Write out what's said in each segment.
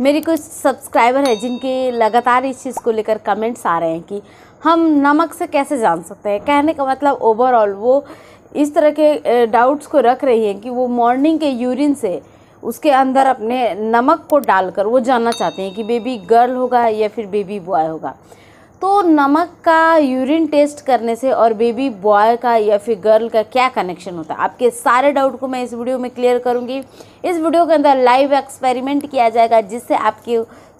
मेरी कुछ सब्सक्राइबर है जिनके लगातार इस चीज़ को लेकर कमेंट्स आ रहे हैं कि हम नमक से कैसे जान सकते हैं कहने का मतलब ओवरऑल वो इस तरह के डाउट्स को रख रही हैं कि वो मॉर्निंग के यूरिन से उसके अंदर अपने नमक को डालकर वो जानना चाहते हैं कि बेबी गर्ल होगा या फिर बेबी बॉय होगा तो नमक का यूरिन टेस्ट करने से और बेबी बॉय का या फिर गर्ल का क्या कनेक्शन होता है आपके सारे डाउट को मैं इस वीडियो में क्लियर करूँगी इस वीडियो के अंदर लाइव एक्सपेरिमेंट किया जाएगा जिससे आपकी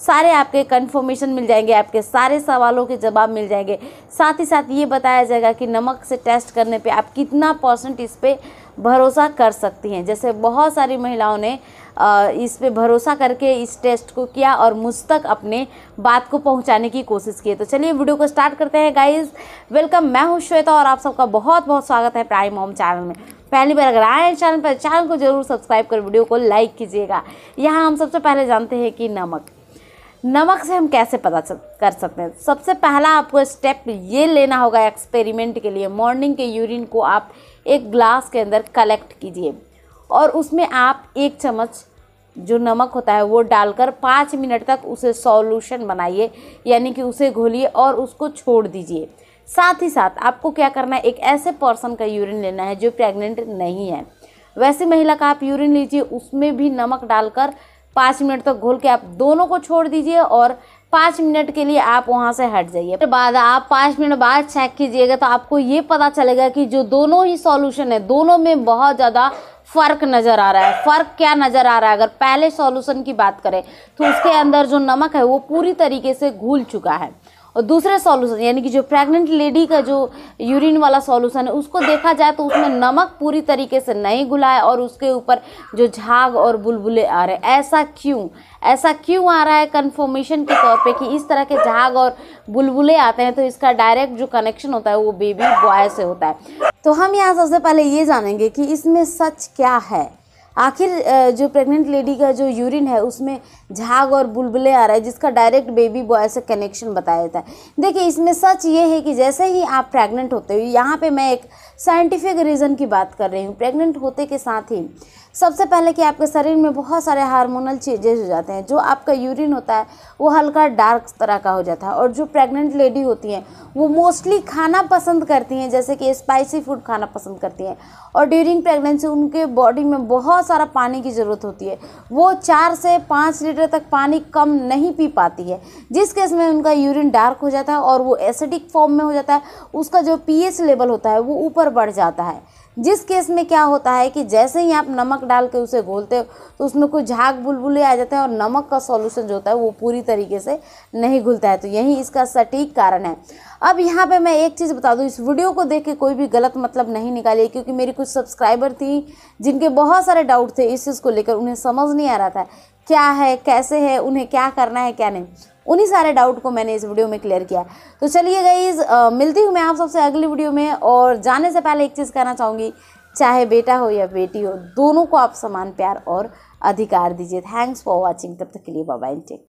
सारे आपके कन्फर्मेशन मिल जाएंगे आपके सारे सवालों के जवाब मिल जाएंगे साथ ही साथ ये बताया जाएगा कि नमक से टेस्ट करने पे आप कितना परसेंट इस पर भरोसा कर सकती हैं जैसे बहुत सारी महिलाओं ने इस पे भरोसा करके इस टेस्ट को किया और मुझ तक अपने बात को पहुंचाने की कोशिश की तो चलिए वीडियो को स्टार्ट करते हैं गाइस वेलकम मैं हूं श्वेता और आप सबका बहुत बहुत स्वागत है प्राइम होम चैनल में पहली बार अगर आए चैनल पर चैनल को जरूर सब्सक्राइब कर वीडियो को लाइक कीजिएगा यहाँ हम सबसे पहले जानते हैं कि नमक नमक से हम कैसे पता कर सकते हैं सबसे पहला आपको स्टेप ये लेना होगा एक्सपेरिमेंट के लिए मॉर्निंग के यूरिन को आप एक ग्लास के अंदर कलेक्ट कीजिए और उसमें आप एक चम्मच जो नमक होता है वो डालकर पाँच मिनट तक उसे सॉल्यूशन बनाइए यानी कि उसे घोलिए और उसको छोड़ दीजिए साथ ही साथ आपको क्या करना है एक ऐसे पर्सन का यूरिन लेना है जो प्रेग्नेंट नहीं है वैसे महिला का आप यूरिन लीजिए उसमें भी नमक डालकर पाँच मिनट तक घोल के आप दोनों को छोड़ दीजिए और पाँच मिनट के लिए आप वहाँ से हट जाइए फिर बाद आप पाँच मिनट बाद चेक कीजिएगा तो आपको ये पता चलेगा कि जो दोनों ही सॉल्यूशन है दोनों में बहुत ज़्यादा फ़र्क नज़र आ रहा है फ़र्क क्या नज़र आ रहा है अगर पहले सॉल्यूशन की बात करें तो उसके अंदर जो नमक है वो पूरी तरीके से घुल चुका है और दूसरे सॉल्यूशन यानी कि जो प्रेग्नेंट लेडी का जो यूरिन वाला सॉल्यूशन है उसको देखा जाए तो उसमें नमक पूरी तरीके से नहीं घुलाए और उसके ऊपर जो झाग और बुलबुले आ रहे ऐसा क्यों ऐसा क्यों आ रहा है कन्फर्मेशन के तौर पे कि इस तरह के झाग और बुलबुले आते हैं तो इसका डायरेक्ट जो कनेक्शन होता है वो बेबी बॉय से होता है तो हम यहाँ सबसे पहले ये जानेंगे कि इसमें सच क्या है आखिर जो प्रेग्नेंट लेडी का जो यूरिन है उसमें झाग और बुलबुले आ रहा है जिसका डायरेक्ट बेबी बॉय से कनेक्शन बताया जाता है देखिए इसमें सच ये है कि जैसे ही आप प्रेग्नेंट होते हो यहाँ पे मैं एक साइंटिफिक रीज़न की बात कर रही हूँ प्रेग्नेंट होते के साथ ही सबसे पहले कि आपके शरीर में बहुत सारे हार्मोनल चेंजेस हो जाते हैं जो आपका यूरिन होता है वो हल्का डार्क तरह का हो जाता है और जो प्रेग्नेंट लेडी होती हैं वो मोस्टली खाना पसंद करती हैं जैसे कि स्पाइसी फूड खाना पसंद करती हैं और ड्यूरिंग प्रेगनेंसी उनके बॉडी में बहुत सारा पानी की ज़रूरत होती है वो चार से पाँच लीटर तक पानी कम नहीं पी पाती है जिस केस में उनका यूरिन डार्क हो जाता है और वो एसिडिक फॉर्म में हो जाता है उसका जो पीएच लेवल होता है वो ऊपर बढ़ जाता है जिस केस में क्या होता है कि जैसे ही आप नमक डाल के उसे घोलते हो तो उसमें कोई झाग बुलबुले आ जाते हैं और नमक का सॉल्यूशन जो होता है वो पूरी तरीके से नहीं घुलता है तो यही इसका सटीक कारण है अब यहाँ पे मैं एक चीज़ बता दूँ इस वीडियो को देख के कोई भी गलत मतलब नहीं निकाली क्योंकि मेरी कुछ सब्सक्राइबर थी जिनके बहुत सारे डाउट थे इस चीज़ को लेकर उन्हें समझ नहीं आ रहा था क्या है कैसे है उन्हें क्या करना है क्या नहीं उन्हीं सारे डाउट को मैंने इस वीडियो में क्लियर किया तो चलिए गईज मिलती हूँ मैं आप सबसे अगली वीडियो में और जाने से पहले एक चीज़ कहना चाहूँगी चाहे बेटा हो या बेटी हो दोनों को आप समान प्यार और अधिकार दीजिए थैंक्स फॉर वॉचिंग तब तक के लिए बाबा टेक